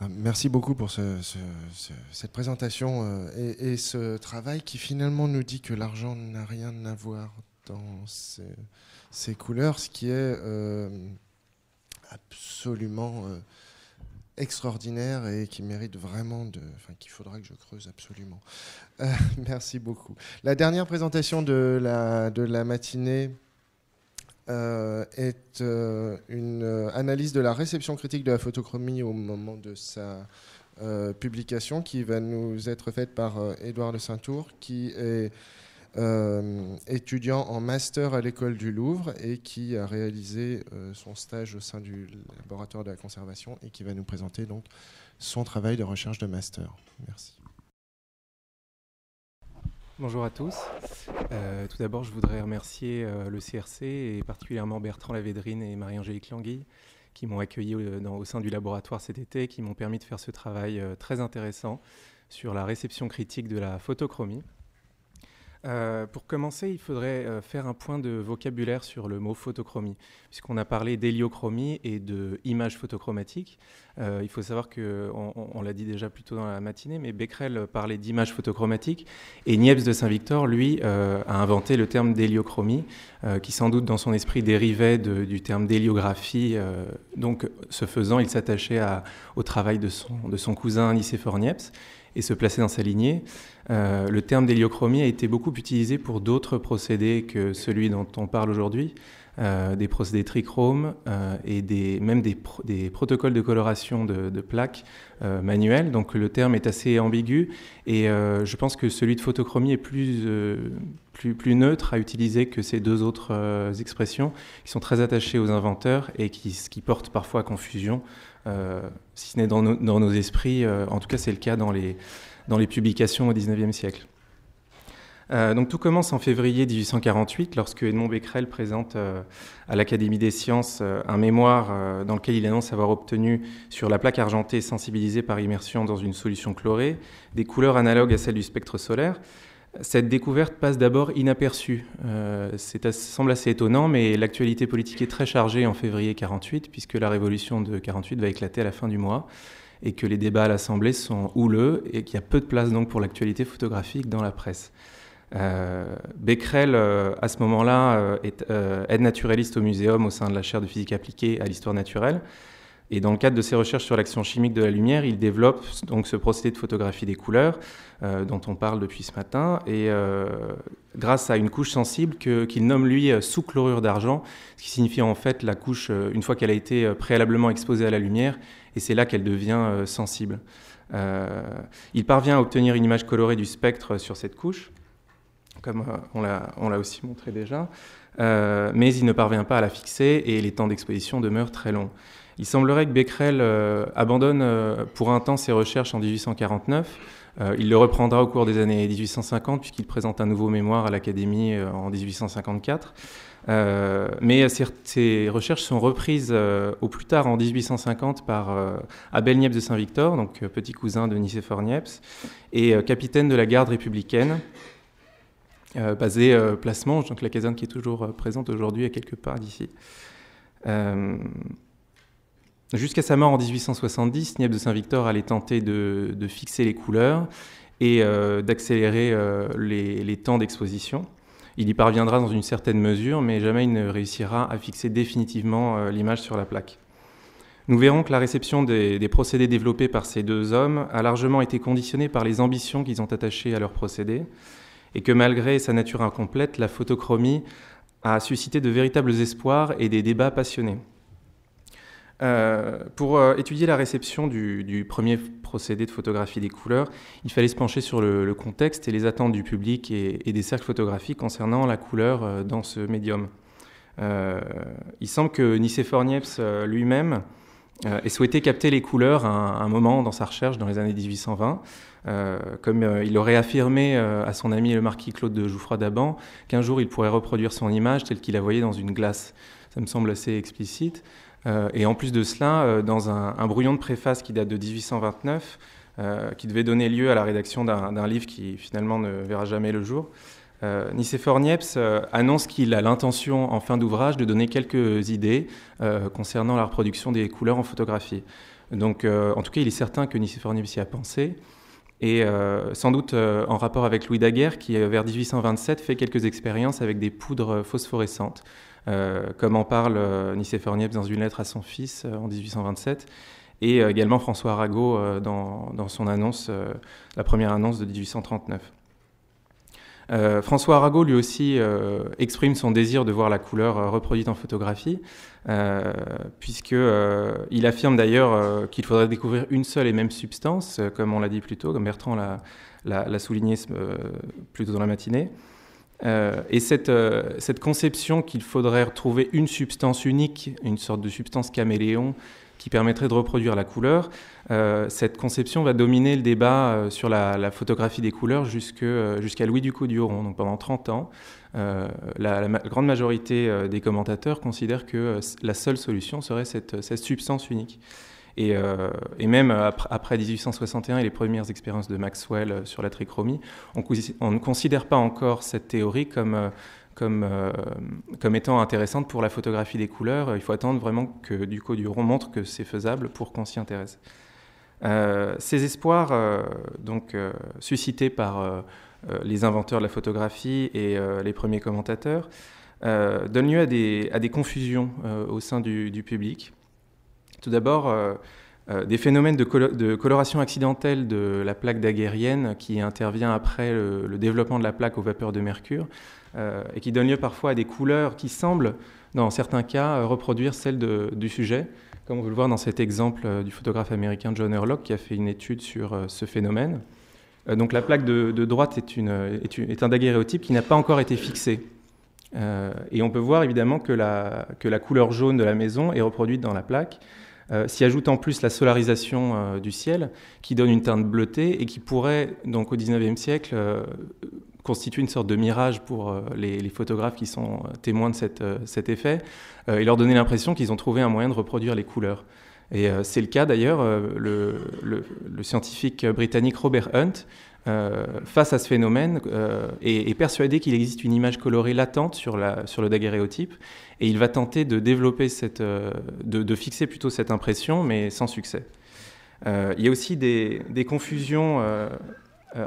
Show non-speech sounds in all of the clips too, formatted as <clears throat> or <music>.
Ah, merci beaucoup pour cette présentation euh, et, ce travail qui finalement nous dit que l'argent n'a rien à voir dans ces, couleurs, ce qui est euh, absolument euh, extraordinaire et qui mérite vraiment de, enfin qu'il faudra que je creuse absolument. <laughs> merci beaucoup. La dernière présentation de la, de la matinée. Euh, est euh, une euh, analyse de la réception critique de la photochromie au moment de sa publication qui va nous être faite par Édouard de Saint-Tour, qui est étudiant en master à l'école du Louvre et qui a réalisé son stage au sein du laboratoire de la conservation et qui va nous présenter donc son travail de recherche de master. Merci. Bonjour à tous. Euh, tout d'abord, je voudrais remercier euh, le CRC et particulièrement Bertrand Lavédrine et Marie-Angélique Languille qui m'ont accueilli euh, au, sein du laboratoire cet été, qui m'ont permis de faire ce travail très intéressant sur la réception critique de la photochromie. Euh, pour commencer, il faudrait euh, faire un point de vocabulaire sur le mot photochromie, puisqu'on a parlé d'héliochromie et de photochromatique. Euh, il faut savoir que, on, l'a dit déjà plus tôt dans la matinée, mais Becquerel parlait d'image photochromatique et Niepce de Saint-Victor, lui, a inventé le terme d'héliochromie, qui sans doute dans son esprit dérivait du terme d'héliographie. donc, ce faisant, il s'attachait au travail de son, de son cousin Nicéphore Niepce et se placer dans sa lignée. Euh, le terme d'héliochromie a été beaucoup utilisé pour d'autres procédés que celui dont on parle aujourd'hui, euh, des procédés trichromes euh, et des, même des, protocoles de coloration de, plaques manuelles. Donc le terme est assez ambigu et je pense que celui de photochromie est plus, neutre à utiliser que ces deux autres expressions qui sont très attachées aux inventeurs et qui, qui portent parfois à confusion. Euh, si ce n'est dans, nos esprits, euh, en tout cas c'est le cas dans les, publications au XIXe siècle. Euh, donc tout commence en février 1848 lorsque Edmond Becquerel présente à l'Académie des sciences un mémoire dans lequel il annonce avoir obtenu sur la plaque argentée sensibilisée par immersion dans une solution chlorée des couleurs analogues à celles du spectre solaire cette découverte passe d'abord inaperçue. Euh, c'est semble assez étonnant, mais l'actualité politique est très chargée en février 48, puisque la révolution de 48 va éclater à la fin du mois, et que les débats à l'Assemblée sont houleux, et qu'il y a peu de place donc pour l'actualité photographique dans la presse. Euh, Becquerel, euh, à ce moment-là, est aide naturaliste au muséum au sein de la chaire de physique appliquée à l'histoire naturelle. Et dans le cadre de ses recherches sur l'action chimique de la lumière, il développe donc ce procédé de photographie des couleurs euh, dont on parle depuis ce matin, et euh, grâce à une couche sensible qu'il nomme lui euh, sous-chlorure d'argent, ce qui signifie en fait la couche, une fois qu'elle a été préalablement exposée à la lumière, et c'est là qu'elle devient sensible. il parvient à obtenir une image colorée du spectre sur cette couche, comme on l'a aussi montré déjà, mais il ne parvient pas à la fixer et les temps d'exposition demeurent très longs. Il semblerait que Becquerel euh, abandonne euh, pour un temps ses recherches en 1849. Euh, il le reprendra au cours des années 1850 puisqu'il présente un nouveau mémoire à l'Académie en 1854. mais ces, recherches sont reprises au plus tard en 1850 par Abel Niepce de Saint-Victor, donc petit cousin de Nicéphore Niepce, et capitaine de la garde républicaine, basé placement donc la caserne qui est toujours présente aujourd'hui à quelque part d'ici. Jusqu'à sa mort en 1870, Niepce de Saint-Victor allait tenter de, fixer les couleurs et euh, d'accélérer euh, les, temps d'exposition. Il y parviendra dans une certaine mesure, mais jamais il ne réussira à fixer définitivement euh, l'image sur la plaque. Nous verrons que la réception des, des, procédés développés par ces deux hommes a largement été conditionnée par les ambitions qu'ils ont attachées à leurs procédés, et que malgré sa nature incomplète, la photochromie a suscité de véritables espoirs et des débats passionnés. Euh, pour euh, étudier la réception du, premier procédé de photographie des couleurs, il fallait se pencher sur le, contexte et les attentes du public et, des cercles photographiques concernant la couleur euh, dans ce médium. il semble que Nicéphore Niepce lui-même ait souhaité capter les couleurs à un, un, moment dans sa recherche dans les années 1820, comme il aurait affirmé à son ami le marquis Claude de Jouffroy-Daban qu'un jour il pourrait reproduire son image telle qu'il la voyait dans une glace. Ça me semble assez explicite. Euh, et en plus de cela, euh, dans un, brouillon de préface qui date de 1829, euh, qui devait donner lieu à la rédaction d'un livre qui finalement ne verra jamais le jour, euh, Nicéphore annonce qu'il a l'intention, en fin d'ouvrage, de donner quelques idées concernant la reproduction des couleurs en photographie. Donc, en tout cas, il est certain que Nicéphore Niepce y a pensé, et sans doute en rapport avec Louis Daguerre, qui, vers 1827, fait quelques expériences avec des poudres phosphorescentes. Euh, comme en parle euh, Nicéphore dans une lettre à son fils euh, en 1827, et également François Arago dans, son annonce, la première annonce de 1839. François Arago, lui aussi, exprime son désir de voir la couleur reproduite en photographie, puisqu'il affirme d'ailleurs qu'il faudrait découvrir une seule et même substance, comme on l'a dit plus tôt, comme Bertrand l'a, souligné plus tôt dans la matinée. Euh, et euh, cette, conception qu'il faudrait retrouver une substance unique, une sorte de substance caméléon qui permettrait de reproduire la couleur, euh, cette conception va dominer le débat sur la, photographie des couleurs jusqu'à Louis ducot donc pendant 30 ans. la, grande majorité des commentateurs considèrent que la seule solution serait cette substance unique. Euh, et, même euh, après, 1861 et les premières expériences de Maxwell euh, sur la trichromie, on, ne considère pas encore cette théorie comme... Comme, comme, étant intéressante pour la photographie des couleurs. Il faut attendre vraiment que du Du rond montre que c'est faisable pour qu'on s'y intéresse. ces espoirs, donc suscités par les inventeurs de la photographie et les premiers commentateurs, donnent lieu à des, à des confusions au sein du public. Tout d'abord, euh, euh, des phénomènes de, coloration accidentelle de la plaque daguerrienne qui intervient après le, développement de la plaque aux vapeurs de mercure euh, et qui donne lieu parfois à des couleurs qui semblent, dans certains cas, reproduire celles du sujet, comme on peut le voir dans cet exemple du photographe américain John Herlock qui a fait une étude sur ce phénomène. donc la plaque de, droite est, un daguerréotype qui n'a pas encore été fixé. et on peut voir évidemment que la couleur jaune de la maison est reproduite dans la plaque. Euh, s'y ajoute en plus la solarisation euh, du ciel qui donne une teinte bleutée et qui pourrait, donc au 19e siècle, euh, constituer une sorte de mirage pour les, photographes qui sont témoins de cet effet et leur donner l'impression qu'ils ont trouvé un moyen de reproduire les couleurs. Et c'est le cas d'ailleurs, le, scientifique britannique Robert Hunt euh, face à ce phénomène et euh, est, persuadé qu'il existe une image colorée latente sur, le daguerréotype et il va tenter de développer euh, de, fixer plutôt cette impression, mais sans succès. il y a aussi des, confusions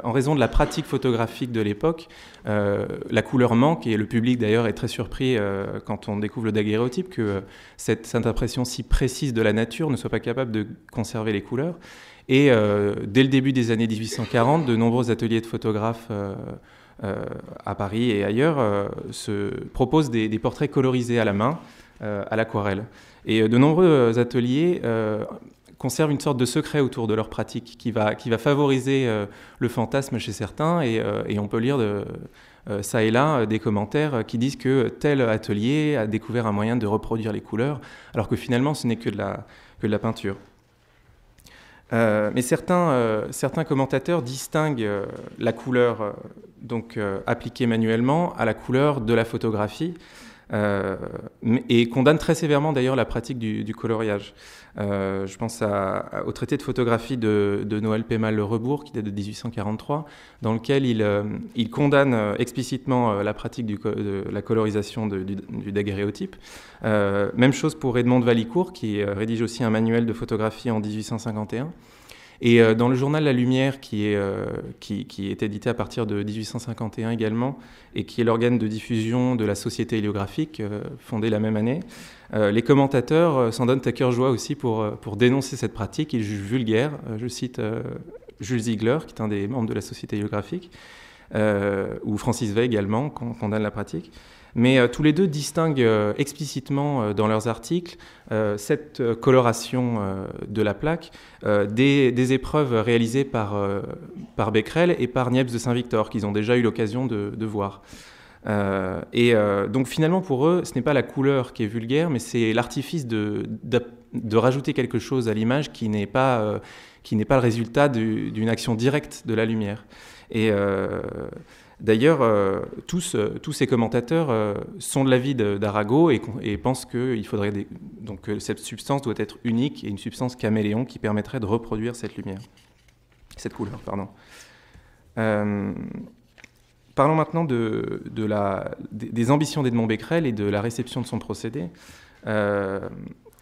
en raison de la pratique photographique de l'époque. la couleur manque et le public d'ailleurs est très surpris quand on découvre le daguerréotype que cette impression si précise de la nature ne soit pas capable de conserver les couleurs. Et euh, dès le début des années 1840, de nombreux ateliers de photographes euh, euh, à Paris et ailleurs se proposent des, portraits colorisés à la main, à l'aquarelle. Et de nombreux ateliers conservent une sorte de secret autour de leur pratique qui va, qui va favoriser le fantasme chez certains et, on peut lire de, ça et là des commentaires qui disent que tel atelier a découvert un moyen de reproduire les couleurs alors que finalement ce n'est que de la, que de la peinture. Euh, mais euh, certains, commentateurs distinguent euh, la couleur donc appliquée manuellement à la couleur de la photographie et condamnent très sévèrement d'ailleurs la pratique du coloriage. Euh, je pense au traité de photographie de, Noël Pémal Le Rebourg, qui date de 1843, dans lequel il, euh, condamne euh, explicitement la pratique de la colorisation du, du, daguerréotype. même chose pour Edmond de Valicourt, qui rédige aussi un manuel de photographie en 1851. Et euh, dans le journal La Lumière, qui est, euh, qui, est édité à partir de 1851 également, et qui est l'organe de diffusion de la Société héliographique, euh, fondée la même année, les commentateurs s'en donnent à cœur joie aussi pour, pour dénoncer cette pratique. Ils jugent vulgaire. je cite Jules Ziegler, qui est un des membres de la Société héliographique, ou Francis Veil également, condamne la pratique mais euh, tous les deux distinguent euh, explicitement euh, dans leurs articles cette coloration de la plaque des, des, épreuves réalisées par, par Becquerel et par Niepce de Saint-Victor, qu'ils ont déjà eu l'occasion de, voir. et donc finalement pour eux, ce n'est pas la couleur qui est vulgaire, mais c'est l'artifice de, de, rajouter quelque chose à l'image qui n'est pas, qui pas le résultat d'une action directe de la lumière. Et, D'ailleurs, euh, euh, tous, ces commentateurs euh, sont de l'avis d'Arago et, pensent que, faudrait donc, cette substance doit être unique et une substance caméléon qui permettrait de reproduire cette lumière, cette couleur, pardon. parlons maintenant des ambitions d'Edmond Becquerel et de la réception de son procédé.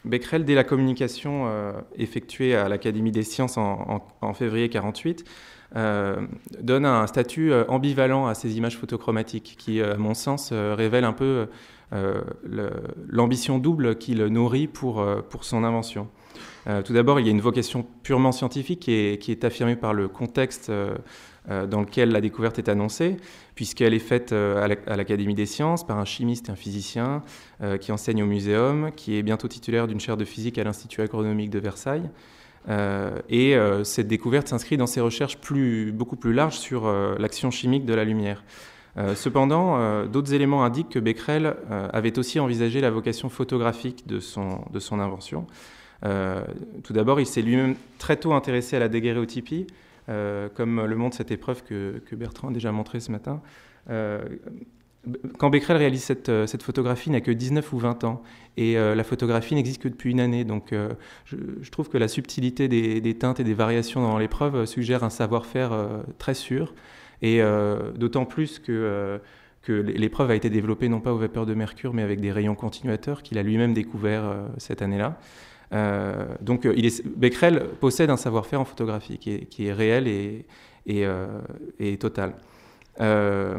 Becquerel, dès la communication effectuée à l'Académie des sciences en, en février 1948, euh, donne un statut euh, ambivalent à ces images photochromatiques qui, euh, à mon sens, révèle un peu l'ambition double qu'il nourrit pour, son invention. tout d'abord, il y a une vocation purement scientifique qui est, affirmée par le contexte dans lequel la découverte est annoncée, puisqu'elle est faite à l'Académie des sciences par un chimiste et un physicien qui enseigne au muséum, qui est bientôt titulaire d'une chaire de physique à l'Institut agronomique de Versailles. Euh, et euh, cette découverte s'inscrit dans ses recherches plus, beaucoup plus larges sur euh, l'action chimique de la lumière. cependant, d'autres éléments indiquent que Becquerel avait aussi envisagé la vocation photographique de son, de son invention. tout d'abord, il s'est lui-même très tôt intéressé à la daguerréotypie, comme le montre cette épreuve que, que, Bertrand a déjà montrée ce matin. Quand Becquerel réalise euh, cette, photographie, il n'a que 19 ou 20 ans. Et euh, la photographie n'existe que depuis une année. Donc euh, je, trouve que la subtilité des, teintes et des variations dans l'épreuve suggère un savoir-faire très sûr. Et d'autant plus que, l'épreuve a été développée non pas aux vapeurs de mercure, mais avec des rayons continuateurs qu'il a lui-même découvert cette année-là. donc Becquerel possède un savoir-faire en photographie qui est, réel et, et total. Euh,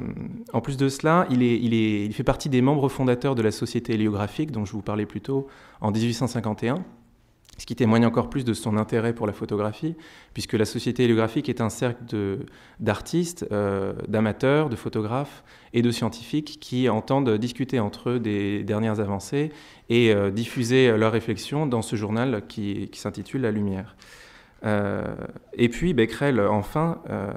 en plus de cela, il, fait partie des membres fondateurs de la Société héliographique dont je vous parlais plus tôt en 1851, ce qui témoigne encore plus de son intérêt pour la photographie, puisque la Société héliographique est un cercle d'artistes, euh, d'amateurs, de photographes et de scientifiques qui entendent discuter entre eux des dernières avancées et euh, diffuser leurs réflexions dans ce journal qui s'intitule La Lumière. Euh, et puis Becquerel, enfin, euh,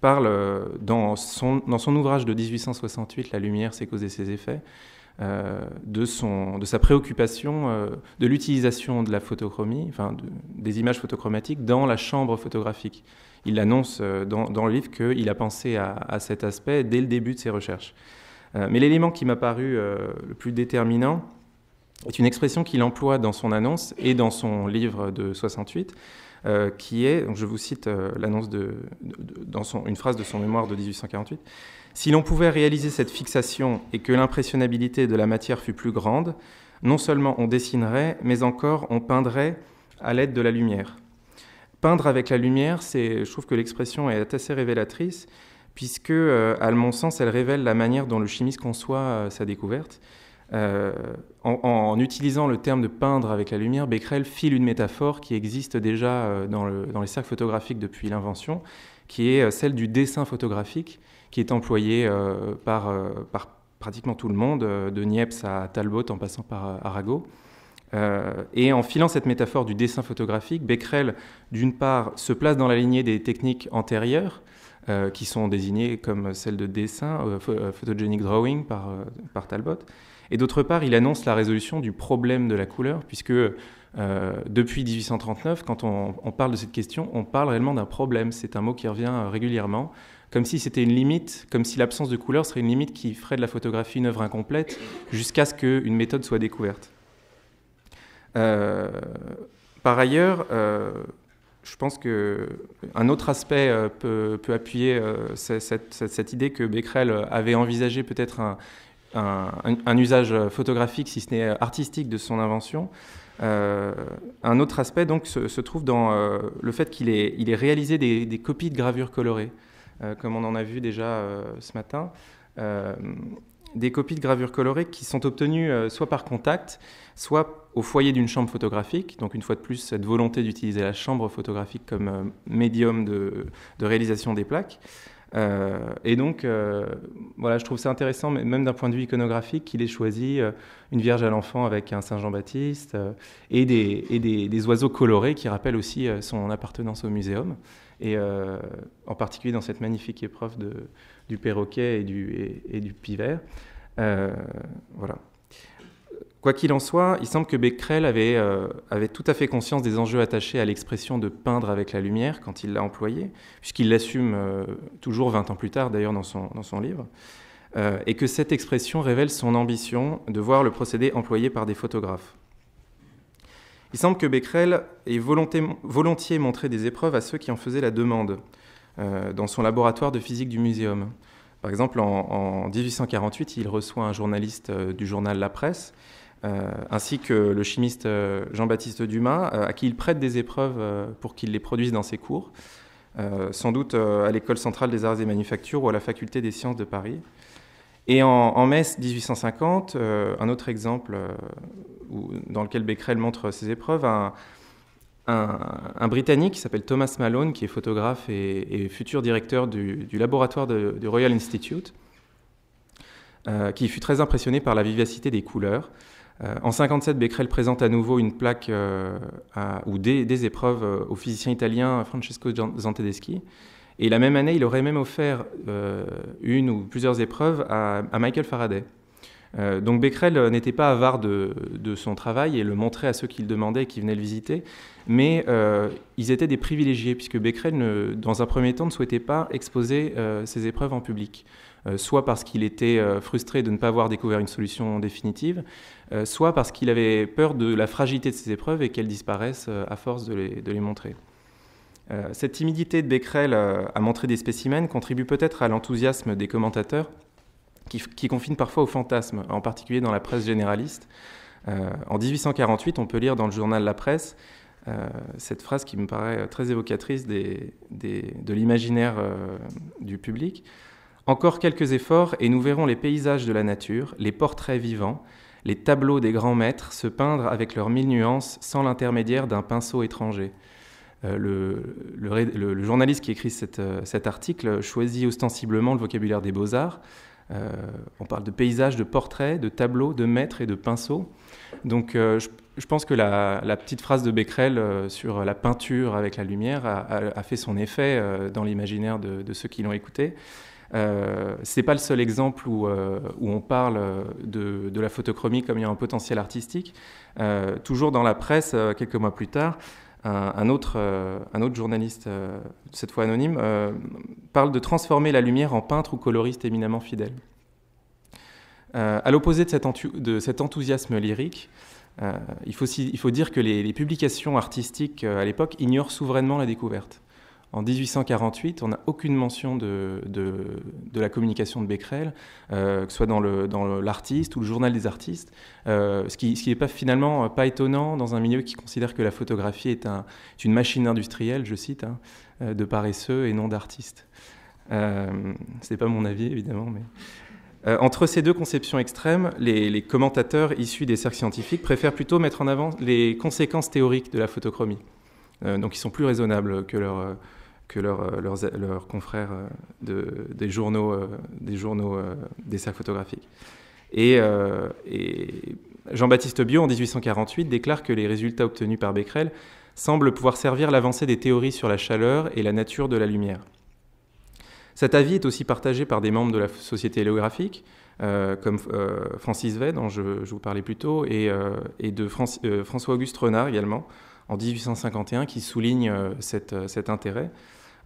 parle euh, dans son, ouvrage de 1868, La lumière, ses causes et ses effets, de, son, de sa préoccupation de l'utilisation de la photochromie, enfin des images photochromatiques dans la chambre photographique. Il annonce dans, le livre qu'il a pensé à, à, cet aspect dès le début de ses recherches. mais l'élément qui m'a paru le plus déterminant est une expression qu'il emploie dans son annonce et dans son livre de 68. Euh, qui est, je vous cite euh, l'annonce de, dans une phrase de son mémoire de 1848, Si l'on pouvait réaliser cette fixation et que l'impressionnabilité de la matière fût plus grande, non seulement on dessinerait, mais encore on peindrait à l'aide de la lumière. Peindre avec la lumière, c'est, je trouve que l'expression est assez révélatrice, puisque, euh, à mon sens, elle révèle la manière dont le chimiste conçoit sa découverte. Euh, en, utilisant le terme de peindre avec la lumière, Becquerel file une métaphore qui existe déjà euh, dans, les cercles photographiques depuis l'invention, qui est euh, celle du dessin photographique, qui est employé par, pratiquement tout le monde, de Niepce à Talbot en passant par Arago. et en filant cette métaphore du dessin photographique, Becquerel, d'une part, se place dans la lignée des techniques antérieures, qui sont désignées comme celles de dessin, photogenic drawing par Talbot, et d'autre part, il annonce la résolution du problème de la couleur, puisque euh, depuis 1839, quand on, parle de cette question, on parle réellement d'un problème. C'est un mot qui revient euh, régulièrement, comme si c'était une limite, comme si l'absence de couleur serait une limite qui ferait de la photographie une œuvre incomplète, jusqu'à ce qu'une méthode soit découverte. Euh, par ailleurs, je pense qu'un autre aspect peut, appuyer cette, cette, idée que Becquerel avait envisagé peut-être un, un, usage photographique, si ce n'est artistique, de son invention. Euh, un autre aspect donc se, trouve dans euh, le fait qu'il ait, réalisé des, copies de gravures colorées, euh, comme on en a vu déjà ce matin. des copies de gravures colorées qui sont obtenues soit par contact, soit au foyer d'une chambre photographique. Donc une fois de plus, cette volonté d'utiliser la chambre photographique comme médium de réalisation des plaques. Euh, et donc, euh, voilà, je trouve ça intéressant, même d'un point de vue iconographique, qu'il ait choisi euh, une Vierge à l'enfant avec un Saint Jean-Baptiste et, des, et des, oiseaux colorés qui rappellent aussi son appartenance au muséum, et en particulier dans cette magnifique épreuve de, du perroquet et du, et, et du pivert. voilà quoi qu'il en soit, il semble que Becquerel euh, avait, tout à fait conscience des enjeux attachés à l'expression de peindre avec la lumière quand il l'a employée, puisqu'il l'assume euh, toujours 20 ans plus tard, d'ailleurs, dans son, dans son, livre, euh, et que cette expression révèle son ambition de voir le procédé employé par des photographes. Il semble que Becquerel ait volontiers montré des épreuves à ceux qui en faisaient la demande dans son laboratoire de physique du muséum. Par exemple, en, 1848, il reçoit un journaliste euh, du journal La Presse, euh, ainsi que le chimiste euh, Jean-Baptiste Dumas, à qui il prête des épreuves pour qu'il les produise dans ses cours, sans doute à l'École centrale des arts et manufactures ou à la faculté des sciences de Paris. Et en, mai 1850, un autre exemple dans lequel Becquerel montre ses épreuves, un, Britannique qui s'appelle Thomas Malone, qui est photographe et, futur directeur du, laboratoire du Royal Institute, euh, qui fut très impressionné par la vivacité des couleurs. Euh, en 57, Becquerel présente à nouveau une plaque euh, ou des, épreuves au physicien italien Francesco Zantedeschi. Et la même année, il aurait même offert une ou plusieurs épreuves à Michael Faraday. Euh, donc Becquerel euh, n'était pas avare de, son travail et le montrait à ceux qui le demandaient et qui venaient le visiter, mais euh, ils étaient des privilégiés, puisque Becquerel, dans un premier temps, ne souhaitait pas exposer ses épreuves en public, soit parce qu'il était frustré de ne pas avoir découvert une solution définitive, soit parce qu'il avait peur de la fragilité de ses épreuves et qu'elles disparaissent à force de les, de les montrer cette timidité de Becquerel à montrer des spécimens contribue peut-être à l'enthousiasme des commentateurs qui, confine parfois au fantasme, en particulier dans la presse généraliste. Euh, en 1848, on peut lire dans le journal La Presse euh, cette phrase qui me paraît très évocatrice des, de l'imaginaire euh, du public. Encore quelques efforts et nous verrons les paysages de la nature, les portraits vivants, les tableaux des grands maîtres se peindre avec leurs mille nuances sans l'intermédiaire d'un pinceau étranger. le, journaliste qui écrit cet article choisit ostensiblement le vocabulaire des beaux-arts, euh, on parle de paysages, de portraits, de tableaux, de maîtres et de pinceaux. Donc euh, je, pense que la, petite phrase de Becquerel euh, sur la peinture avec la lumière a, fait son effet dans l'imaginaire de, ceux qui l'ont écouté. Ce n'est pas le seul exemple où, on parle de, la photochromie comme il y a un potentiel artistique. toujours dans la presse, quelques mois plus tard, un, autre, euh, un autre journaliste, euh, cette fois anonyme, euh, parle de transformer la lumière en peintre ou coloriste éminemment fidèle. à l'opposé de, cet enthousiasme lyrique, il faut, dire que les publications artistiques à l'époque ignorent souverainement la découverte. En 1848, on n'a aucune mention de, de, la communication de Becquerel, euh, que ce soit dans, dans l'artiste ou le journal des artistes, euh, ce qui n'est pas finalement euh, pas étonnant dans un milieu qui considère que la photographie est, une machine industrielle, je cite, hein, de paresseux et non d'artistes. Euh, ce n'est pas mon avis, évidemment, mais... entre ces deux conceptions extrêmes, les, commentateurs issus des cercles scientifiques préfèrent plutôt mettre en avant les conséquences théoriques de la photochromie. donc ils sont plus raisonnables que leur, que euh, euh, leurs, confrères euh, de, des journaux, des, journaux des photographiques. Et, Jean-Baptiste Biot, en 1848, déclare que les résultats obtenus par Becquerel semblent pouvoir servir l'avancée des théories sur la chaleur et la nature de la lumière. Cet avis est aussi partagé par des membres de la Société héliographique, comme Francis Vey, dont je, vous parlais plus tôt, et, et de François-Auguste Renard également, en 1851, qui souligne cet intérêt.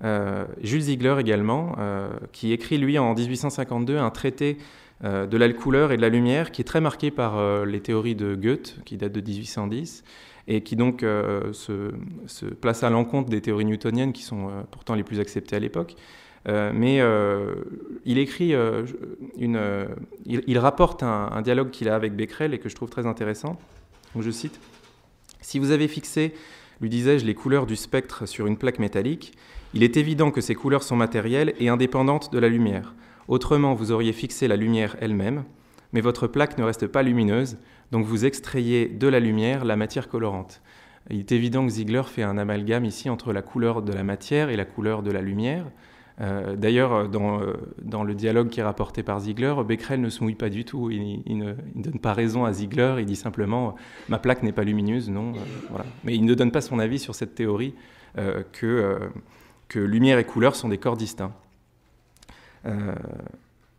Euh, Jules Ziegler également, euh, qui écrit lui en 1852 un traité euh, de la couleur et de la lumière qui est très marqué par les théories de Goethe, qui date de 1810 et qui donc se, place à l'encontre des théories newtoniennes qui sont pourtant les plus acceptées à l'époque. mais il écrit une, il, rapporte un, dialogue qu'il a avec Becquerel et que je trouve très intéressant. Donc je cite Si vous avez fixé lui disais-je les couleurs du spectre sur une plaque métallique, il est évident que ces couleurs sont matérielles et indépendantes de la lumière. Autrement, vous auriez fixé la lumière elle-même, mais votre plaque ne reste pas lumineuse, donc vous extrayez de la lumière la matière colorante. Il est évident que Ziegler fait un amalgame ici entre la couleur de la matière et la couleur de la lumière. Euh, d'ailleurs, euh, euh, dans, le dialogue qui est rapporté par Ziegler, Becquerel ne se mouille pas du tout. Il, ne, donne pas raison à Ziegler. Il dit simplement ma plaque n'est pas lumineuse, non. Mais il ne donne pas son avis sur cette théorie que, que, lumière et couleur sont des corps distincts.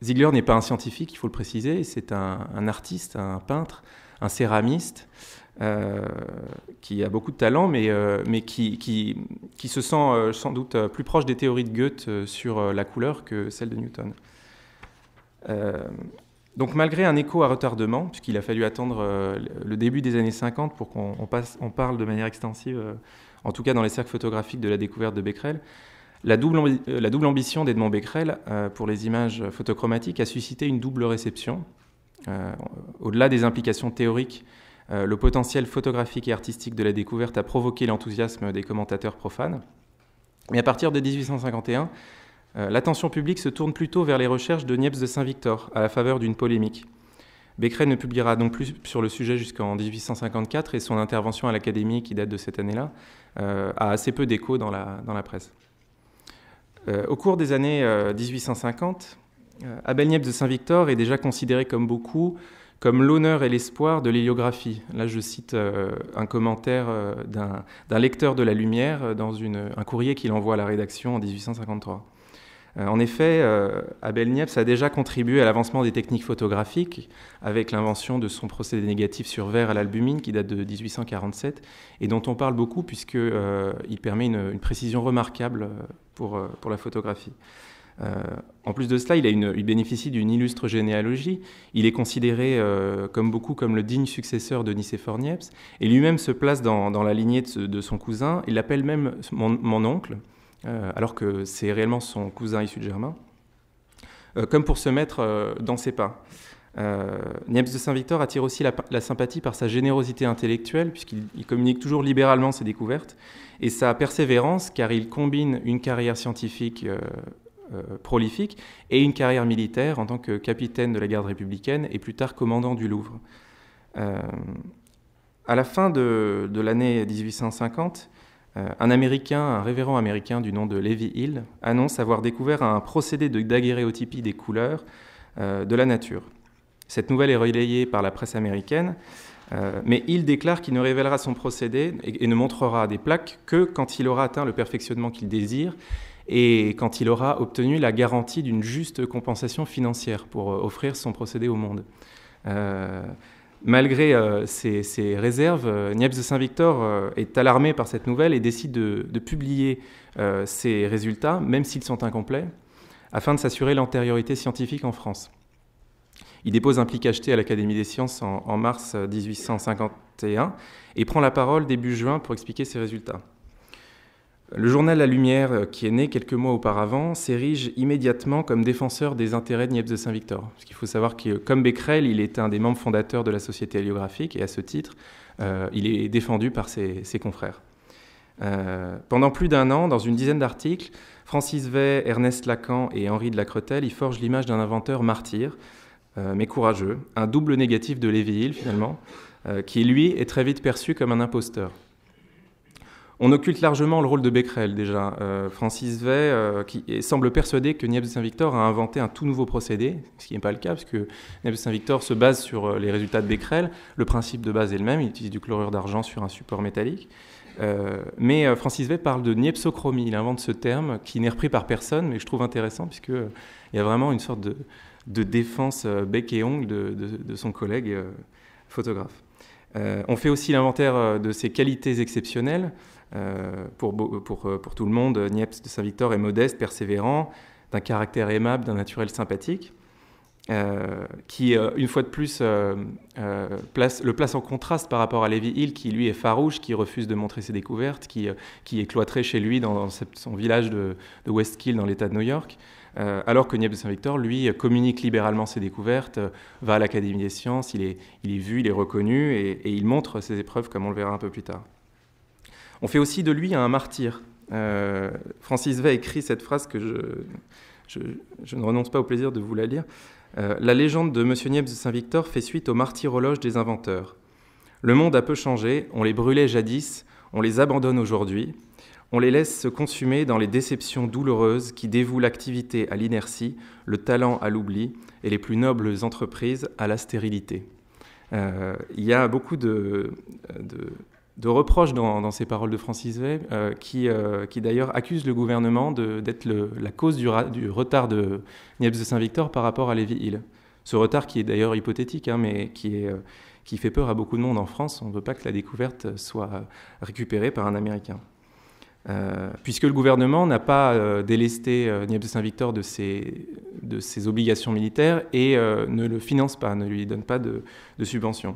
Ziegler n'est pas un scientifique, il faut le préciser. C'est un, un, artiste, un peintre, un céramiste. Euh, qui a beaucoup de talent, mais, euh, mais qui, qui, qui, se sent euh, sans doute plus proche des théories de Goethe sur la couleur que celle de Newton. Donc malgré un écho à retardement, puisqu'il a fallu attendre le début des années 50 pour qu'on on on parle de manière extensive, en tout cas dans les cercles photographiques de la découverte de Becquerel, la double, la double ambition d'Edmond Becquerel pour les images photochromatiques a suscité une double réception. Au-delà des implications théoriques euh, le potentiel photographique et artistique de la découverte a provoqué l'enthousiasme des commentateurs profanes. Mais à partir de 1851, euh, l'attention publique se tourne plutôt vers les recherches de Niepce de Saint-Victor, à la faveur d'une polémique. Becquerel ne publiera donc plus sur le sujet jusqu'en 1854 et son intervention à l'Académie, qui date de cette année-là, euh, a assez peu d'écho dans la, presse. au cours des années 1850, Abel Niepce de Saint-Victor est déjà considéré comme beaucoup comme l'honneur et l'espoir de l'héliographie. Là, je cite euh, un commentaire euh, d'un lecteur de La Lumière euh, dans un courrier qu'il envoie à la rédaction en 1853. En effet, Abel Niepce a déjà contribué à l'avancement des techniques photographiques avec l'invention de son procédé négatif sur verre à l'albumine qui date de 1847 et dont on parle beaucoup puisqu'il permet une, précision remarquable pour la photographie. Euh, en plus de cela, il, bénéficie d'une illustre généalogie. Il est considéré, euh, comme beaucoup, comme le digne successeur de Nicéphore Niepce. Et lui-même se place dans, la lignée de, son cousin. Il l'appelle même mon, oncle, euh, alors que c'est réellement son cousin issu de Germain, comme pour se mettre dans ses pas. Niepce de Saint-Victor attire aussi la, la, sympathie par sa générosité intellectuelle, puisqu'il communique toujours libéralement ses découvertes, et sa persévérance, car il combine une carrière scientifique euh, prolifique, et une carrière militaire en tant que capitaine de la garde républicaine et plus tard commandant du Louvre. Euh, à la fin de, l'année 1850, euh, un Américain, un révérend américain du nom de Levy Hill, annonce avoir découvert un procédé de daguerréotypie des couleurs de la nature. Cette nouvelle est relayée par la presse américaine, mais il déclare qu'il ne révélera son procédé et, ne montrera des plaques que quand il aura atteint le perfectionnement qu'il désire et quand il aura obtenu la garantie d'une juste compensation financière pour euh, offrir son procédé au monde. Euh, malgré ses euh, ces, réserves, Niepce de Saint-Victor est alarmé par cette nouvelle et décide de, publier ses résultats, même s'ils sont incomplets, afin de s'assurer l'antériorité scientifique en France. Il dépose un pli cacheté à l'Académie des sciences en mars 1851 et prend la parole début juin pour expliquer ses résultats. Le journal La Lumière, euh, qui est né quelques mois auparavant, s'érige immédiatement comme défenseur des intérêts de Niepce de Saint-Victor. Il faut savoir que, comme Becquerel, il est un des membres fondateurs de la Société héliographique, et à ce titre, euh, il est défendu par ses, confrères. Euh, pendant plus d'un an, dans une dizaine d'articles, Francis Vey, Ernest Lacan et Henri de la Cretelle y forgent l'image d'un inventeur martyr, mais courageux, un double négatif de lévi finalement, qui lui est très vite perçu comme un imposteur. On occulte largement le rôle de Becquerel déjà. Euh, Francis Vey euh, qui semble persuadé que Niepce Saint-Victor a inventé un tout nouveau procédé, ce qui n'est pas le cas, parce que Niepce Saint-Victor se base sur euh, les résultats de Becquerel. Le principe de base est le même, il utilise du chlorure d'argent sur un support métallique. mais Francis Vey parle de niepsochromie, il invente ce terme qui n'est repris par personne, mais je trouve intéressant, puisque il y a vraiment une sorte de, défense bec et ongle de son collègue photographe. on fait aussi l'inventaire de ses qualités exceptionnelles. Euh, euh, pour, tout le monde, Niepce de Saint-Victor est modeste, persévérant, d'un caractère aimable, d'un naturel sympathique, euh, qui, une fois de plus, le place en contraste par rapport à Lévi Hill, qui lui est farouche, qui refuse de montrer ses découvertes, qui, est cloîtré chez lui dans son village de, West Westkill dans l'État de New York alors que Niepce de Saint-Victor, lui, communique libéralement ses découvertes, va à l'Académie des sciences, il est, vu, il est reconnu, et il montre ses épreuves comme on le verra un peu plus tard. On fait aussi de lui un martyr. Euh, Francis Vey écrit cette phrase que je, je, ne renonce pas au plaisir de vous la lire. Euh, la légende de Monsieur Nieb de Saint-Victor fait suite au martyrologe des inventeurs. Le monde a peu changé, on les brûlait jadis, on les abandonne aujourd'hui, on les laisse se consumer dans les déceptions douloureuses qui dévouent l'activité à l'inertie, le talent à l'oubli et les plus nobles entreprises à la stérilité. Euh, il y a beaucoup de de reproches dans, ces paroles de Francis V, euh, euh, qui, d'ailleurs accuse le gouvernement d'être la cause du, retard de Niepce de Saint-Victor par rapport à Lévy-Hill. Ce retard qui est d'ailleurs hypothétique, hein, mais euh, qui, fait peur à beaucoup de monde en France. On ne veut pas que la découverte soit récupérée par un Américain. puisque le gouvernement n'a pas délesté Niepce de Saint-Victor de ses, obligations militaires et ne le finance pas, ne lui donne pas de, subventions.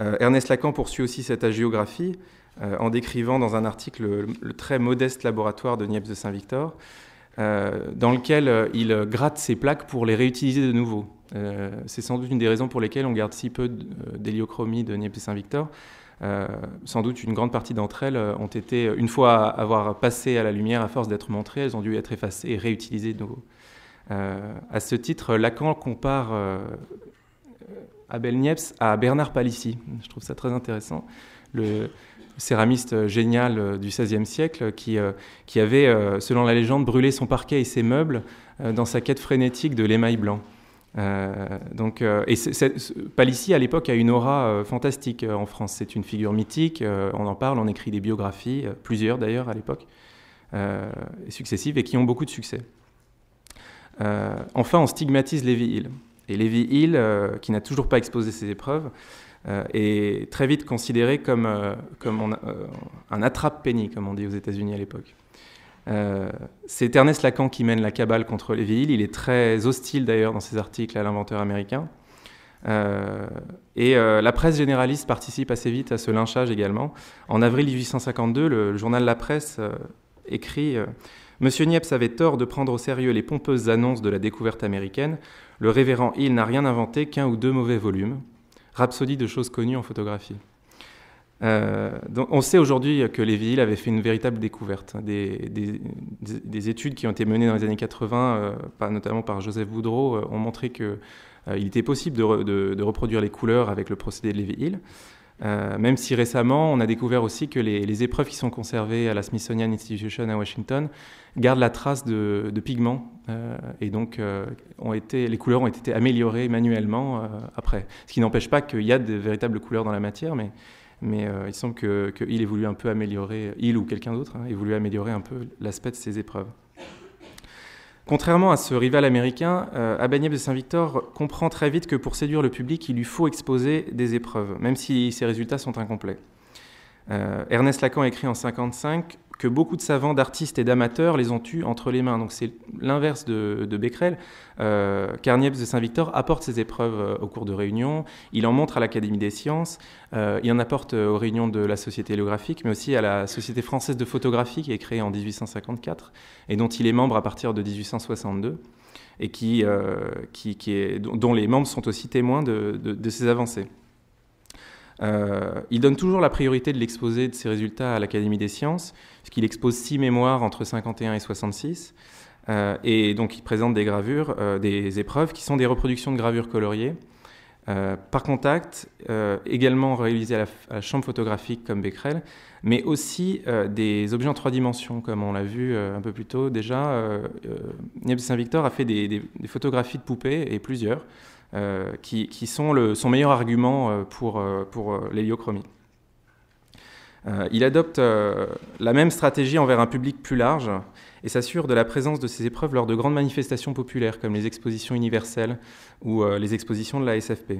Euh, Ernest Lacan poursuit aussi cette agiographie euh, en décrivant dans un article le, très modeste laboratoire de Niepce de Saint-Victor, euh, dans lequel il gratte ses plaques pour les réutiliser de nouveau. C'est sans doute une des raisons pour lesquelles on garde si peu d'héliochromie de Niepce de Saint-Victor. sans doute une grande partie d'entre elles ont été, une fois avoir passé à la lumière, à force d'être montrées, elles ont dû être effacées et réutilisées de nouveau. à ce titre, Lacan compare Abel Niepce à Bernard Palissy. Je trouve ça très intéressant. Le céramiste génial euh, du XVIe siècle qui, euh, qui avait, euh, selon la légende, brûlé son parquet et ses meubles dans sa quête frénétique de l'émail blanc. donc, et Palissy, à l'époque, a une aura fantastique en France. C'est une figure mythique, on en parle, on écrit des biographies, plusieurs d'ailleurs à l'époque, successives, et qui ont beaucoup de succès. enfin, on stigmatise lévi villes et Lévi Hill, euh, qui n'a toujours pas exposé ses épreuves, euh, est très vite considéré comme, euh, un attrape-penny, comme on dit aux États-Unis à l'époque. c'est Ernest Lacan qui mène la cabale contre Lévi Hill. Il est très hostile d'ailleurs dans ses articles à l'inventeur américain. et la presse généraliste participe assez vite à ce lynchage également. En avril 1852, le journal La Presse écrit M. Niepce avait tort de prendre au sérieux les pompeuses annonces de la découverte américaine. Le révérend Hill n'a rien inventé qu'un ou deux mauvais volumes. Rhapsodie de choses connues en photographie. Euh, on sait aujourd'hui que lévi hill avait fait une véritable découverte. Des, études qui ont été menées dans les années 80, euh, notamment par Joseph Boudreau, euh, ont montré qu'il était possible de, reproduire les couleurs avec le procédé de lévi hill euh, même si récemment, on a découvert aussi que les, épreuves qui sont conservées à la Smithsonian Institution à Washington gardent la trace de, pigments euh, et donc euh, les couleurs ont été améliorées manuellement après. Ce qui n'empêche pas qu'il y a de véritables couleurs dans la matière, mais, il semble qu'il ait voulu un peu améliorer, il ou quelqu'un d'autre, ait hein, voulu améliorer un peu l'aspect de ces épreuves. Contrairement à ce rival américain, euh, de Saint-Victor comprend très vite que pour séduire le public, il lui faut exposer des épreuves, même si ses résultats sont incomplets. Euh, Ernest Lacan écrit en 1955 que beaucoup de savants, d'artistes et d'amateurs les ont eus entre les mains. Donc c'est l'inverse de, Becquerel. Euh, de Saint-Victor apporte ses épreuves euh, au cours de réunions, il en montre à l'Académie des sciences, euh, il en apporte euh, aux réunions de la Société héliographique, mais aussi à la Société française de photographie qui est créée en 1854 et dont il est membre à partir de 1862 et qui, dont les membres sont aussi témoins de, ses de ces avancées. Euh, il donne toujours la priorité de l'exposer, de ses résultats à l'Académie des sciences, puisqu'il expose six mémoires entre 51 et 66. Euh, et donc, il présente des gravures, euh, des épreuves qui sont des reproductions de gravures coloriées. par contact, également réalisées à la, chambre photographique comme Becquerel, mais aussi des objets en trois dimensions, comme on l'a vu un peu plus tôt déjà. Niels Saint-Victor a fait des photographies de poupées, et plusieurs, euh, qui, sont son meilleur argument euh, pour, euh, pour il adopte la même stratégie envers un public plus large et s'assure de la présence de ces épreuves lors de grandes manifestations populaires comme les expositions universelles ou les expositions de la SFP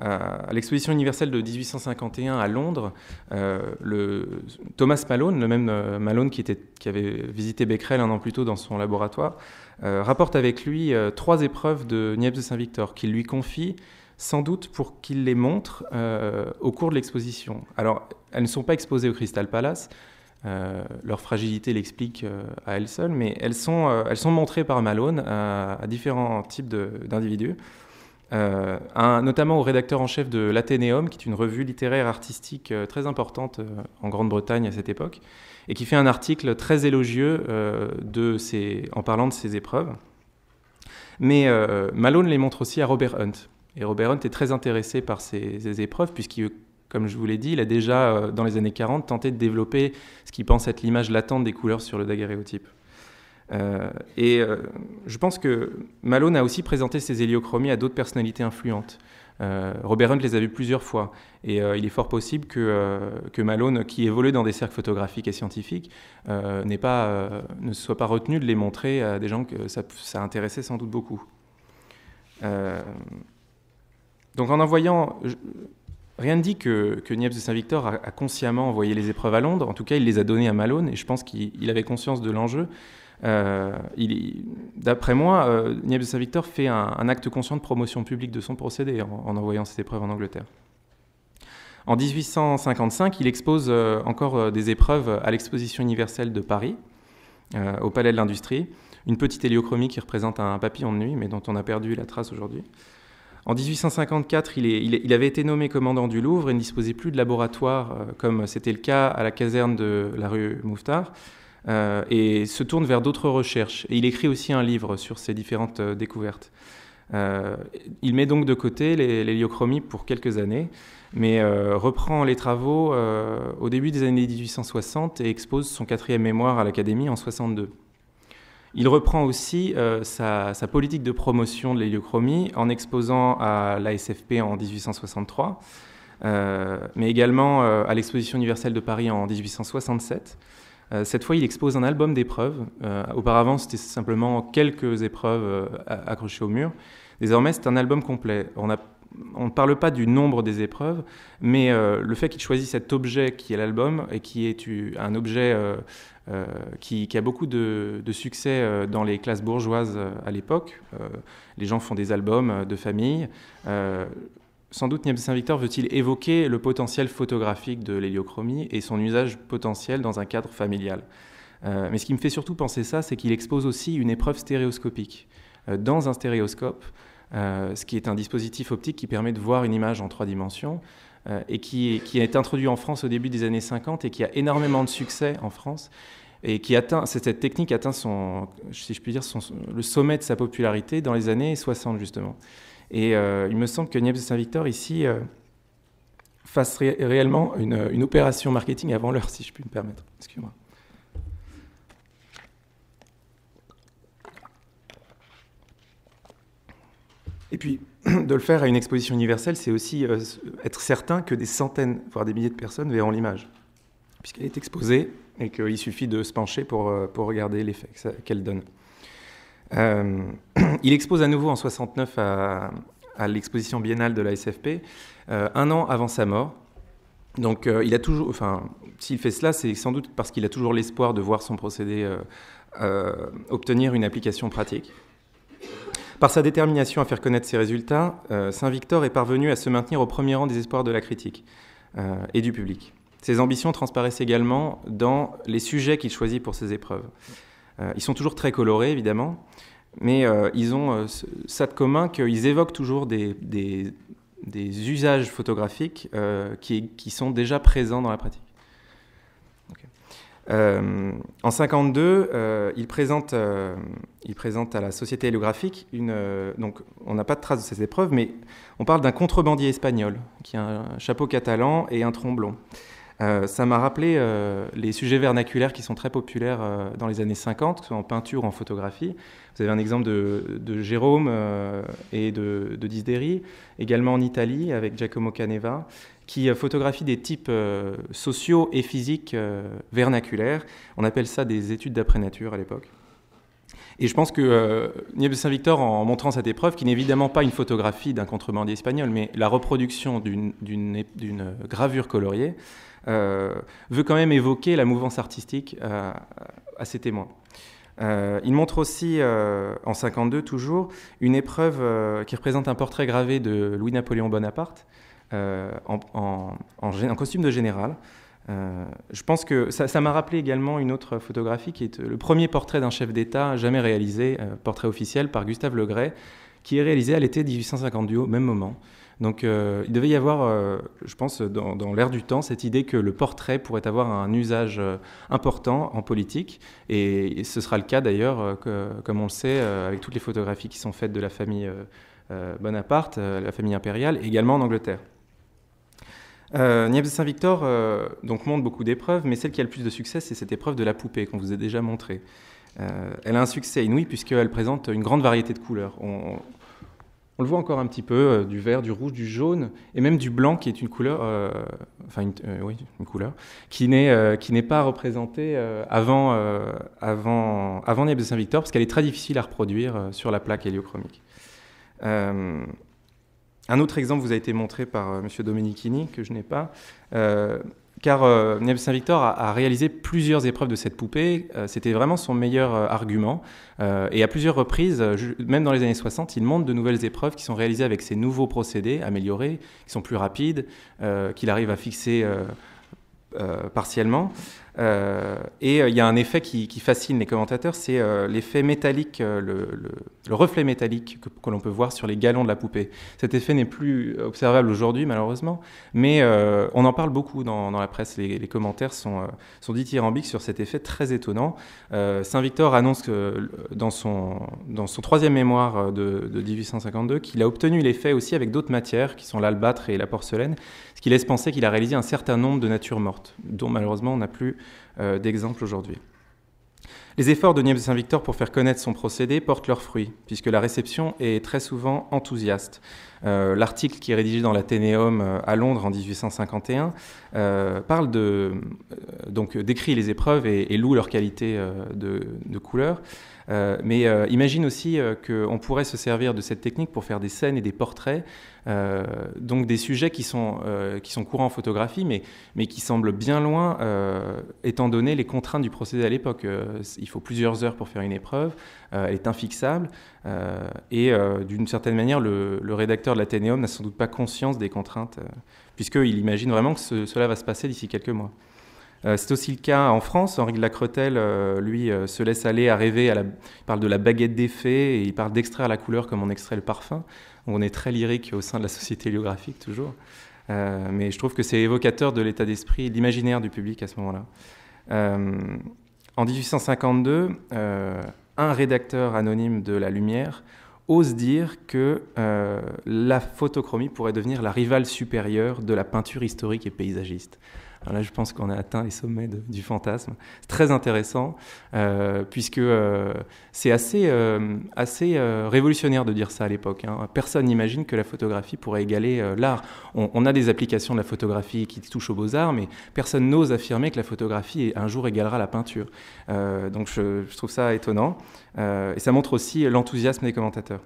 à l'exposition universelle de 1851 à Londres, euh, le, Thomas Malone, le même euh, Malone qui, avait visité Becquerel un an plus tôt dans son laboratoire, euh, rapporte avec lui trois épreuves de Niepce de Saint-Victor qu'il lui confie sans doute pour qu'il les montre au cours de l'exposition. Alors, elles ne sont pas exposées au Crystal Palace, leur fragilité l'explique à elle seule, mais elles sont, elles sont montrées par Malone à différents types d'individus euh, notamment au rédacteur en chef de l'Athénéum, qui est une revue littéraire artistique euh, très importante euh, en Grande-Bretagne à cette époque, et qui fait un article très élogieux en parlant de ces épreuves. Mais Malone les montre aussi à Robert Hunt. Et Robert Hunt est très intéressé par ces, ces épreuves, puisqu'il, comme je vous l'ai dit, il a déjà, dans les années 40, tenté de développer ce qu'il pense être l'image latente des couleurs sur le daguerréotype. Euh, et euh, je pense que Malone a aussi présenté ses héliochromies à d'autres personnalités influentes. Euh, Robert Hunt les a vues plusieurs fois et il est fort possible que, que, Malone, qui évoluait dans des cercles photographiques et scientifiques, pas, ne soit pas retenu de les montrer à des gens que ça, intéressait sans doute beaucoup. donc en envoyant, Rien ne dit que, que Niepce de Saint-Victor a, a, consciemment envoyé les épreuves à Londres. En tout cas, il les a données à Malone et je pense qu'il avait conscience de l'enjeu. Euh, d'après moi, euh, niepce de Saint-Victor fait un, acte conscient de promotion publique de son procédé en, envoyant cette épreuve en Angleterre. En 1855, il expose euh, encore des épreuves à l'exposition universelle de Paris, au Palais de l'Industrie, une petite héliochromie qui représente un papillon de nuit, mais dont on a perdu la trace aujourd'hui. En 1854, il, avait été nommé commandant du Louvre et ne disposait plus de laboratoire, comme c'était le cas à la caserne de la rue Mouffetard. Euh, et se tourne vers d'autres recherches. Et il écrit aussi un livre sur ses différentes euh, découvertes. Euh, il met donc de côté l'héliochromie pour quelques années, mais reprend les travaux au début des années 1860 et expose son quatrième mémoire à l'Académie en 62. Il reprend aussi sa, politique de promotion de l'héliochromie en exposant à l'ASFP en 1863, mais également à l'Exposition universelle de Paris en 1867. Euh, cette fois, il expose un album d'épreuves. Euh, auparavant, c'était simplement quelques épreuves euh, accrochées au mur. Désormais, c'est un album complet. On a on ne parle pas du nombre des épreuves, mais le fait qu'il choisisse cet objet qui est l'album et qui est un objet qui, a beaucoup de, de succès dans les classes bourgeoises à l'époque. les gens font des albums de famille. Sans doute Niels Saint-Victor veut-il évoquer le potentiel photographique de l'héliochromie et son usage potentiel dans un cadre familial. Euh, mais ce qui me fait surtout penser ça, c'est qu'il expose aussi une épreuve stéréoscopique. Euh, dans un stéréoscope, euh, ce qui est un dispositif optique qui permet de voir une image en trois dimensions et qui, qui est introduit en France au début des années 50 et qui a énormément de succès en France et qui atteint, cette technique atteint son, si je puis dire, le sommet de sa popularité dans les années 60 justement. Et euh, il me semble que Niève Saint-Victor, ici, euh, fasse réellement euh, une, opération marketing avant l'heure, si je puis me permettre. Excuse-moi. Et puis, <clears throat> de le faire à une exposition universelle, c'est aussi être certain que des centaines, voire des milliers de personnes verront l'image, puisqu'elle est exposée et qu'il suffit de se pencher pour regarder l'effet qu'elle donne. Euh, <clears throat> il expose à nouveau en 69 à, l'exposition biennale de la SFP, euh, un an avant sa mort. Donc, euh, s'il fait cela, c'est sans doute parce qu'il a toujours l'espoir de voir son procédé obtenir une application pratique. Par sa détermination à faire connaître ses résultats, Saint-Victor est parvenu à se maintenir au premier rang des espoirs de la critique et du public. Ses ambitions transparaissent également dans les sujets qu'il choisit pour ses épreuves. Euh, ils sont toujours très colorés, évidemment, mais euh, ils ont euh, ça de commun qu'ils évoquent toujours des, usages photographiques qui, sont déjà présents dans la pratique. en 52, il, présente, à la Société héliographique une. donc, on n'a pas de trace de ces épreuves, mais on parle d'un contrebandier espagnol qui a un chapeau catalan et un tromblon. Euh, ça m'a rappelé euh, les sujets vernaculaires qui sont très populaires euh, dans les années 50, que ce soit en peinture ou en photographie. Vous avez un exemple de, Jérôme et de, de Disderi, également en Italie avec Giacomo Caneva, qui photographie des types sociaux et physiques vernaculaires. On appelle ça des études d'après nature à l'époque. Et je pense que euh, Saint-Victor, en montrant cette épreuve, qui n'est évidemment pas une photographie d'un contrebandier espagnol, mais la reproduction d'une gravure coloriée, euh, veut quand même évoquer la mouvance artistique euh, à ses témoins. Euh, il montre aussi, en 52 toujours, une épreuve qui représente un portrait gravé de Louis-Napoléon Bonaparte en, costume de général. je pense que ça m'a rappelé également une autre photographie qui est le premier portrait d'un chef d'État jamais réalisé, portrait officiel par Gustave Legray, qui est réalisé à l'été 1852 au même moment. Donc euh, il devait y avoir, euh, je pense, dans, l'ère du temps, cette idée que le portrait pourrait avoir un usage euh, important en politique. Et, ce sera le cas d'ailleurs, comme on le sait, avec toutes les photographies qui sont faites de la famille Bonaparte, la famille impériale, également en Angleterre. Euh, de Saint-Victor donc montre beaucoup d'épreuves, mais celle qui a le plus de succès, c'est cette épreuve de la poupée qu'on vous a déjà montrée. elle a un succès inouï puisqu'elle présente une grande variété de couleurs. On le voit encore un petit peu, euh, du vert, du rouge, du jaune, et même du blanc, qui est une couleur, euh, enfin euh, couleur, qui n'est qui n'est pas représentée avant avant avant de Saint-Victor, parce qu'elle est très difficile à reproduire sur la plaque héliochromique. un autre exemple vous a été montré par M. Domenichini, que je n'ai pas car euh, Saint-Victor a, réalisé plusieurs épreuves de cette poupée. Euh, c'était vraiment son meilleur euh, argument. Euh, et à plusieurs reprises, même dans les années 60, il monte de nouvelles épreuves qui sont réalisées avec ces nouveaux procédés améliorés, qui sont plus rapides, qu'il arrive à fixer euh, partiellement. Euh, et euh, il y a un effet qui, fascine les commentateurs, c'est l'effet métallique, le, reflet métallique que, l'on peut voir sur les galons de la poupée. Cet effet n'est plus observable aujourd'hui, malheureusement, mais on en parle beaucoup dans, la presse. Les, commentaires sont, sont dithyrambiques sur cet effet très étonnant. Saint-Victor annonce que dans son, dans son troisième mémoire de, de 1852 qu'il a obtenu l'effet aussi avec d'autres matières, qui sont l'albâtre et la porcelaine, ce qui laisse penser qu'il a réalisé un certain nombre de natures mortes, dont malheureusement on n'a plus euh, d'exemple aujourd'hui. Les efforts de Niève Saint-Victor pour faire connaître son procédé portent leurs fruits, puisque la réception est très souvent enthousiaste. Euh, l'article qui est rédigé dans l'Athénéum euh, à Londres en 1851 euh, parle de, donc décrit les épreuves et, loue leur qualité de, couleur. mais imagine aussi que qu'on pourrait se servir de cette technique pour faire des scènes et des portraits, donc des sujets qui sont, qui sont courants en photographie, mais, mais qui semblent bien loin, étant donné les contraintes du procédé à l'époque. il faut plusieurs heures pour faire une épreuve, elle est infixable, et d'une certaine manière, le, le rédacteur de l'Athénéum n'a sans doute pas conscience des contraintes, euh, puisqu'il imagine vraiment que cela va se passer d'ici quelques mois. Euh, c'est aussi le cas en France. Henri de la euh, lui, se laisse aller à rêver. À la... Il parle de la baguette des fées et il parle d'extraire la couleur comme on extrait le parfum. On est très lyrique au sein de la société héliographique, toujours. mais je trouve que c'est évocateur de l'état d'esprit de l'imaginaire du public à ce moment-là. en 1852, un rédacteur anonyme de La Lumière Ose dire que euh, la photochromie pourrait devenir la rivale supérieure de la peinture historique et paysagiste là, je pense qu'on a atteint les sommets du fantasme. C'est très intéressant, euh, puisque euh, c'est assez, euh, révolutionnaire de dire ça à l'époque. Hein. Personne n'imagine que la photographie pourrait égaler l'art. On, a des applications de la photographie qui touchent aux beaux-arts, mais personne n'ose affirmer que la photographie un jour égalera la peinture. donc je, trouve ça étonnant. et ça montre aussi l'enthousiasme des commentateurs.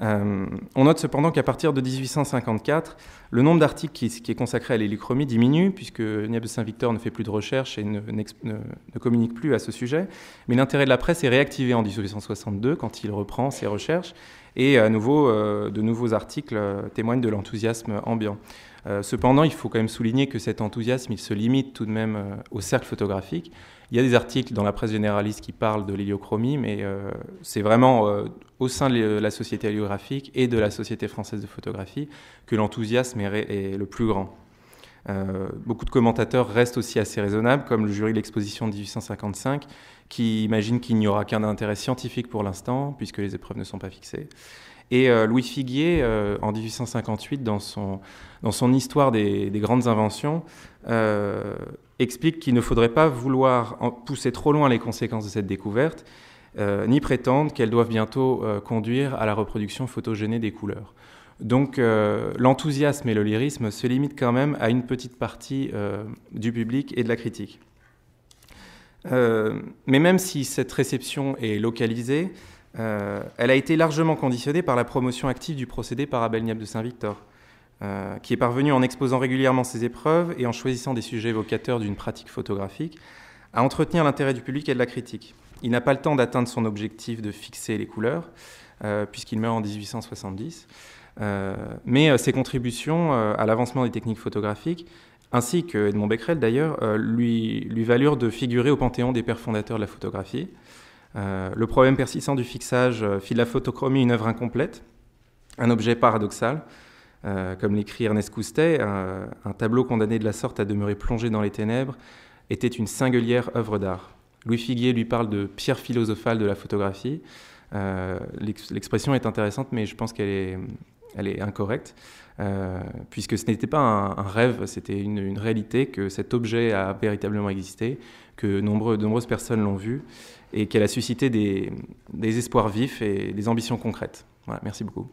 on note cependant qu'à partir de 1854, le nombre d'articles qui, qui, est consacré à l'héliochromie diminue, puisque Niab de Saint-Victor ne fait plus de recherches et ne, ne, communique plus à ce sujet. Mais l'intérêt de la presse est réactivé en 1862, quand il reprend ses recherches, et à nouveau, euh, de nouveaux articles euh, témoignent de l'enthousiasme ambiant. Euh, cependant, il faut quand même souligner que cet enthousiasme, il se limite tout de même au cercle photographique. Il y a des articles dans la presse généraliste qui parlent de l'héliochromie, mais c'est vraiment au sein de la société héliographique et de la Société française de photographie que l'enthousiasme est le plus grand. Euh, beaucoup de commentateurs restent aussi assez raisonnables, comme le jury de l'exposition de 1855, qui imagine qu'il n'y aura qu'un intérêt scientifique pour l'instant, puisque les épreuves ne sont pas fixées. Et euh, Louis Figuier, euh, en 1858, dans son, dans son Histoire des, des grandes inventions, explique qu'il ne faudrait pas vouloir pousser trop loin les conséquences de cette découverte, ni prétendre qu'elles doivent bientôt conduire à la reproduction photogénée des couleurs. Donc euh, l'enthousiasme et le lyrisme se limitent quand même à une petite partie euh, du public et de la critique. Euh, mais même si cette réception est localisée, elle a été largement conditionnée par la promotion active du procédé par Abel de Saint-Victor, qui est parvenu en exposant régulièrement ses épreuves et en choisissant des sujets évocateurs d'une pratique photographique à entretenir l'intérêt du public et de la critique. Il n'a pas le temps d'atteindre son objectif de fixer les couleurs, puisqu'il meurt en 1870. Euh, mais euh, ses contributions euh, à l'avancement des techniques photographiques, ainsi que Edmond Becquerel d'ailleurs, lui, lui valurent de figurer au panthéon des pères fondateurs de la photographie. le problème persistant du fixage fit de la photochromie une œuvre incomplète, un objet paradoxal. comme l'écrit Ernest Coustet, un, tableau condamné de la sorte à demeurer plongé dans les ténèbres était une singulière œuvre d'art. Louis Figuier lui parle de pierre philosophale de la photographie. L'expression est intéressante, mais je pense qu'elle est, elle est incorrecte, euh, puisque ce n'était pas un, rêve, c'était une, réalité que cet objet a véritablement existé, que de nombreuses personnes l'ont vu, et qu'elle a suscité des, des, espoirs vifs et des ambitions concrètes. merci beaucoup.